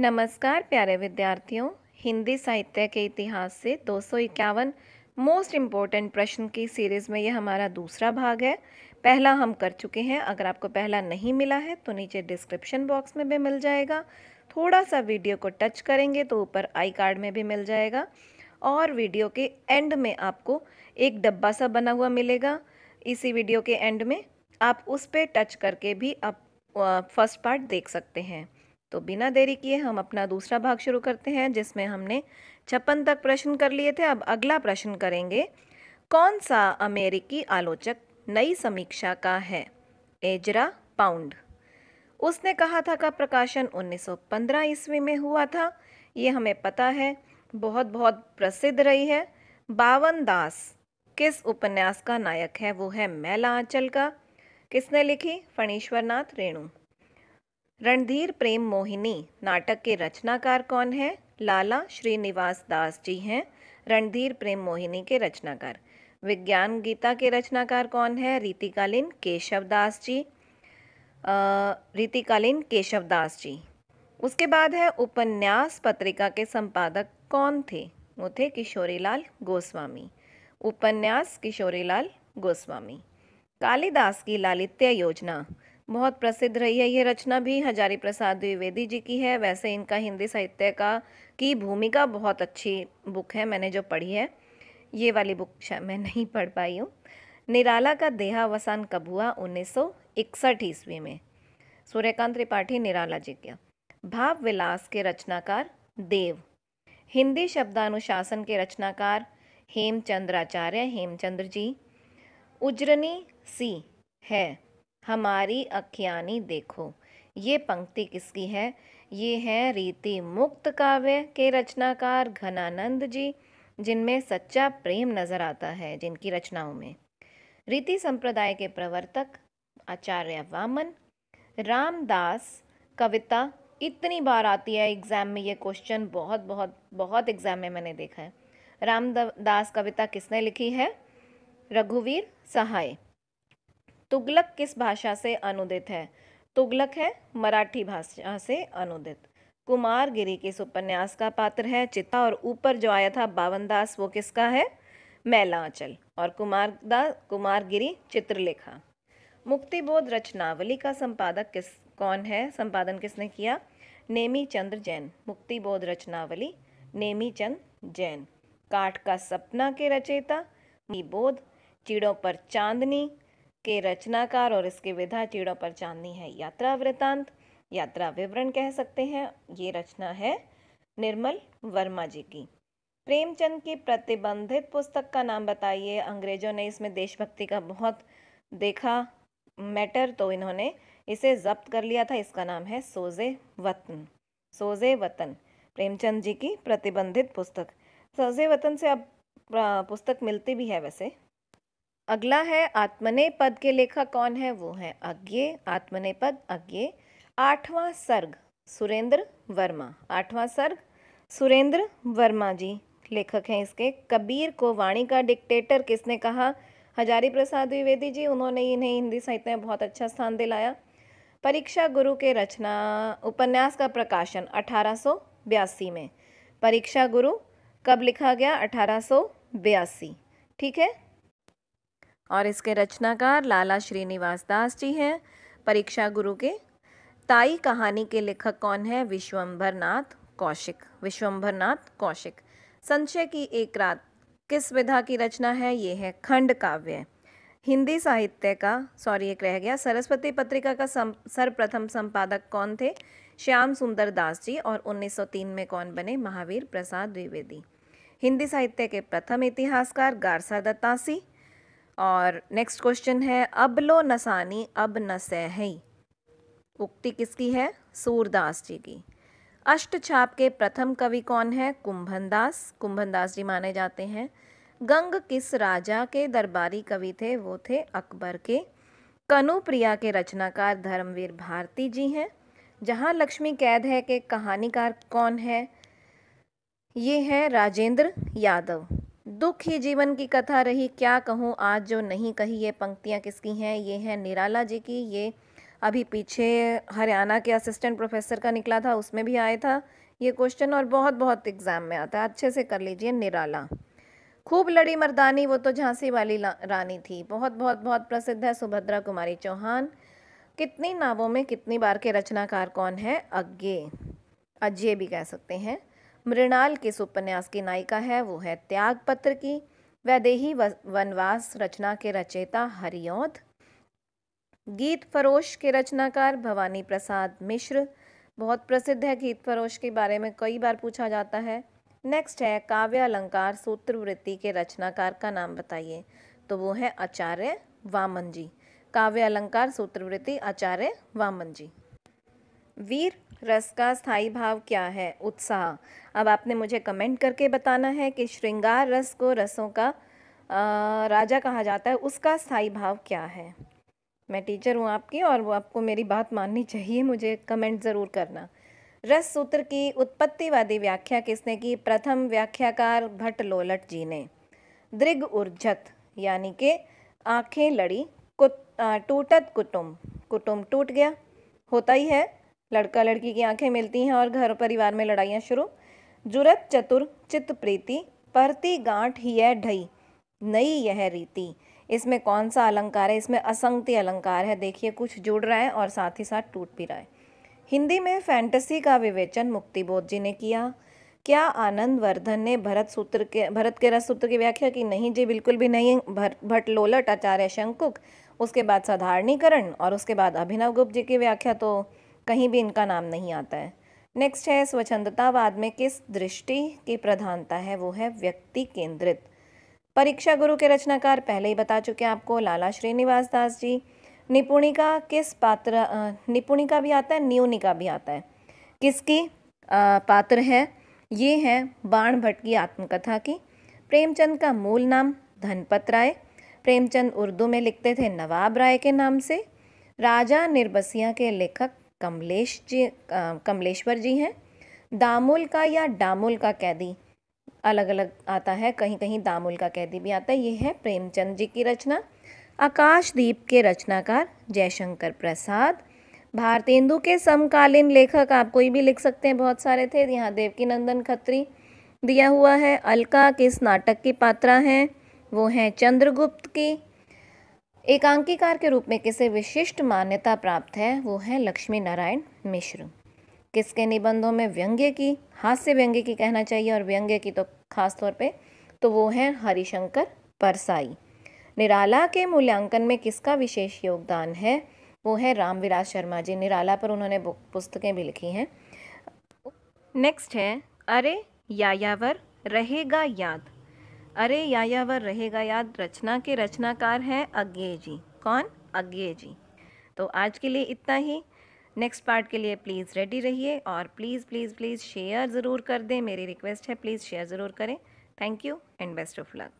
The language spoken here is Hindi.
नमस्कार प्यारे विद्यार्थियों हिंदी साहित्य के इतिहास से दो मोस्ट इम्पॉर्टेंट प्रश्न की सीरीज़ में यह हमारा दूसरा भाग है पहला हम कर चुके हैं अगर आपको पहला नहीं मिला है तो नीचे डिस्क्रिप्शन बॉक्स में भी मिल जाएगा थोड़ा सा वीडियो को टच करेंगे तो ऊपर आई कार्ड में भी मिल जाएगा और वीडियो के एंड में आपको एक डब्बा सा बना हुआ मिलेगा इसी वीडियो के एंड में आप उस पर टच करके भी आप फर्स्ट पार्ट देख सकते हैं तो बिना देरी किए हम अपना दूसरा भाग शुरू करते हैं जिसमें हमने छप्पन तक प्रश्न कर लिए थे अब अगला प्रश्न करेंगे कौन सा अमेरिकी आलोचक नई समीक्षा का है एजरा पाउंड उसने कहा था का प्रकाशन 1915 ईस्वी में हुआ था ये हमें पता है बहुत बहुत प्रसिद्ध रही है बावन दास किस उपन्यास का नायक है वो है मैला आंचल का किसने लिखी फणीश्वरनाथ रेणु रणधीर प्रेम मोहिनी नाटक के रचनाकार कौन है लाला श्रीनिवास दास जी हैं रणधीर प्रेम मोहिनी के रचनाकार विज्ञान गीता के रचनाकार कौन है रीतिकालीन केशव दास जी रीतिकालीन केशव दास जी उसके बाद है उपन्यास पत्रिका के संपादक कौन थे वो थे किशोरीलाल गोस्वामी उपन्यास किशोरीलाल गोस्वामी कालिदास की लालित्य योजना बहुत प्रसिद्ध रही है ये रचना भी हजारी प्रसाद द्विवेदी जी की है वैसे इनका हिंदी साहित्य का की भूमिका बहुत अच्छी बुक है मैंने जो पढ़ी है ये वाली बुक मैं नहीं पढ़ पाई हूँ निराला का देहावसान कब हुआ उन्नीस ईस्वी में सूर्यकांत त्रिपाठी निराला जी का भाव विलास के रचनाकार देव हिंदी शब्दानुशासन के रचनाकार हेमचंद्राचार्य हेमचंद्र जी उजरनी सी है हमारी अख्यानी देखो ये पंक्ति किसकी है ये है रीति मुक्त काव्य के रचनाकार घनानंद जी जिनमें सच्चा प्रेम नज़र आता है जिनकी रचनाओं में रीति संप्रदाय के प्रवर्तक आचार्य वामन रामदास कविता इतनी बार आती है एग्ज़ाम में ये क्वेश्चन बहुत बहुत बहुत एग्ज़ाम में मैंने देखा है रामदास कविता किसने लिखी है रघुवीर सहाय तुगलक किस भाषा से अनुदित है तुगलक है मराठी भाषा से अनुदित कुमार गिरी किस उपन्यास का पात्र है चिता और ऊपर जो आया था बावनदास वो किसका है मैलाचल और कुमार दास कुमार गिरी चित्रलेखा मुक्तिबोध रचनावली का संपादक किस कौन है संपादन किसने किया नेमी चंद्र जैन मुक्तिबोध रचनावली नेमी चंद जैन काठ का सपना के रचयिता बोध चिड़ों पर चांदनी इसके रचनाकार और इसके विधा चीड़ों पर चांदनी है यात्रा वृतांत यात्रा विवरण कह सकते हैं ये रचना है निर्मल वर्मा जी की प्रेमचंद की प्रतिबंधित पुस्तक का नाम बताइए अंग्रेजों ने इसमें देशभक्ति का बहुत देखा मैटर तो इन्होंने इसे जब्त कर लिया था इसका नाम है सोजे वतन सोजे वतन प्रेमचंद जी की प्रतिबंधित पुस्तक सोजे वतन से अब पुस्तक मिलती भी है वैसे अगला है आत्मने पद के लेखक कौन है वो है अज्ञे आत्मने पद अज्ञे आठवां सर्ग सुरेंद्र वर्मा आठवां सर्ग सुरेंद्र वर्मा जी लेखक हैं इसके कबीर को वाणी का डिक्टेटर किसने कहा हजारी प्रसाद द्विवेदी जी उन्होंने इन्हें हिंदी साहित्य में बहुत अच्छा स्थान दिलाया परीक्षा गुरु के रचना उपन्यास का प्रकाशन अठारह में परीक्षा गुरु कब लिखा गया अठारह ठीक है और इसके रचनाकार लाला श्रीनिवास दास जी हैं परीक्षा गुरु के ताई कहानी के लेखक कौन है विश्वम्भर नाथ कौशिक विश्वम्भर नाथ कौशिक संशय की एक रात किस विधा की रचना है ये है खंड काव्य हिंदी साहित्य का सॉरी एक रह गया सरस्वती पत्रिका का सर्वप्रथम संपादक कौन थे श्याम सुंदर दास जी और 1903 में कौन बने महावीर प्रसाद द्विवेदी हिंदी साहित्य के प्रथम इतिहासकार गारसा दत्तासी और नेक्स्ट क्वेश्चन है अब लो नसानी अब नसहई उक्ति किसकी है सूरदास जी की अष्ट छाप के प्रथम कवि कौन है कुंभनदास कुंभनदास जी माने जाते हैं गंग किस राजा के दरबारी कवि थे वो थे अकबर के कनुप्रिया के रचनाकार धर्मवीर भारती जी हैं जहाँ लक्ष्मी कैद है के कहानीकार कौन है ये है राजेंद्र यादव दुख ही जीवन की कथा रही क्या कहूँ आज जो नहीं कही ये पंक्तियाँ किसकी हैं ये हैं निराला जी की ये अभी पीछे हरियाणा के असिस्टेंट प्रोफेसर का निकला था उसमें भी आया था ये क्वेश्चन और बहुत बहुत एग्ज़ाम में आता है अच्छे से कर लीजिए निराला खूब लड़ी मर्दानी वो तो झांसी वाली रानी थी बहुत बहुत बहुत प्रसिद्ध है सुभद्रा कुमारी चौहान कितनी नावों में कितनी बार के रचनाकार कौन है अज्ञे अज्ञे भी कह सकते हैं मृणाल किस उपन्यास की नायिका है वो है त्यागपत्र की वैदेही वनवास रचना के रचयिता हरिऔध गीत फरोश के रचनाकार भवानी प्रसाद मिश्र बहुत प्रसिद्ध है गीत फरोश के बारे में कई बार पूछा जाता है नेक्स्ट है काव्य अलंकार सूत्र वृत्ति के रचनाकार का नाम बताइए तो वो है आचार्य वामन जी काव्य अलंकार सूत्रवृत्ति आचार्य वामन जी वीर रस का स्थाई भाव क्या है उत्साह अब आपने मुझे कमेंट करके बताना है कि श्रृंगार रस को रसों का आ, राजा कहा जाता है उसका स्थाई भाव क्या है मैं टीचर हूँ आपकी और वो आपको मेरी बात माननी चाहिए मुझे कमेंट ज़रूर करना रस सूत्र की उत्पत्तिवादी व्याख्या किसने की प्रथम व्याख्याकार भट्ट लोलट जी ने दृग ऊर्जत यानी कि आँखें लड़ी कुत टूटत कुटुम कुटुम टूट गया होता ही है लड़का लड़की की आंखें मिलती हैं और घर परिवार में लड़ाइयाँ शुरू जुरत चतुर चित्त प्रीति परती गांठ ही है ढई नई यह रीति इसमें कौन सा अलंकार है इसमें असंगति अलंकार है देखिए कुछ जुड़ रहा है और साथ ही साथ टूट भी रहा है हिंदी में फैंटेसी का विवेचन मुक्तिबोध जी ने किया क्या आनंद वर्धन ने भरत सूत्र के भरत के रस सूत्र की व्याख्या की नहीं जी बिल्कुल भी नहीं भट लोलट आचार्य शंकुक उसके बाद साधारणीकरण और उसके बाद अभिनव गुप्त जी की व्याख्या तो कहीं भी इनका नाम नहीं आता है नेक्स्ट है स्वच्छंदतावाद में किस दृष्टि की प्रधानता है वो है व्यक्ति केंद्रित परीक्षा गुरु के रचनाकार पहले ही बता चुके हैं आपको लाला श्रीनिवास दास जी निपुणिका किस पात्र निपुणिका भी आता है न्यूनिका भी आता है किसकी पात्र है ये है बाण भट्ट की आत्मकथा की प्रेमचंद का मूल नाम धनपत राय प्रेमचंद उर्दू में लिखते थे नवाब राय के नाम से राजा निर्बसिया के लेखक कमलेश जी कमलेश्वर जी हैं दामुल का या डामुल का कैदी अलग अलग आता है कहीं कहीं दामुल का कैदी भी आता है ये है प्रेमचंद जी की रचना आकाशदीप के रचनाकार जयशंकर प्रसाद भारतेंदु के समकालीन लेखक आप कोई भी लिख सकते हैं बहुत सारे थे यहाँ देवकी नंदन खत्री दिया हुआ है अलका किस नाटक की पात्रा हैं वो हैं चंद्रगुप्त की एकांकीकार के रूप में किसे विशिष्ट मान्यता प्राप्त है वो है लक्ष्मी नारायण मिश्र किसके निबंधों में व्यंग्य की हास्य व्यंग्य की कहना चाहिए और व्यंग्य की तो खास तौर पे तो वो है हरिशंकर परसाई निराला के मूल्यांकन में किसका विशेष योगदान है वो है रामविलास शर्मा जी निराला पर उन्होंने पुस्तकें भी लिखी हैं नेक्स्ट है अरे यायावर रहेगा याद अरे यायावर रहेगा याद रचना के रचनाकार हैं अज्ञे जी कौन अज्ञे जी तो आज के लिए इतना ही नेक्स्ट पार्ट के लिए प्लीज़ रेडी रहिए और प्लीज़ प्लीज़ प्लीज़ शेयर ज़रूर कर दें मेरी रिक्वेस्ट है प्लीज़ शेयर ज़रूर करें thank you and best of luck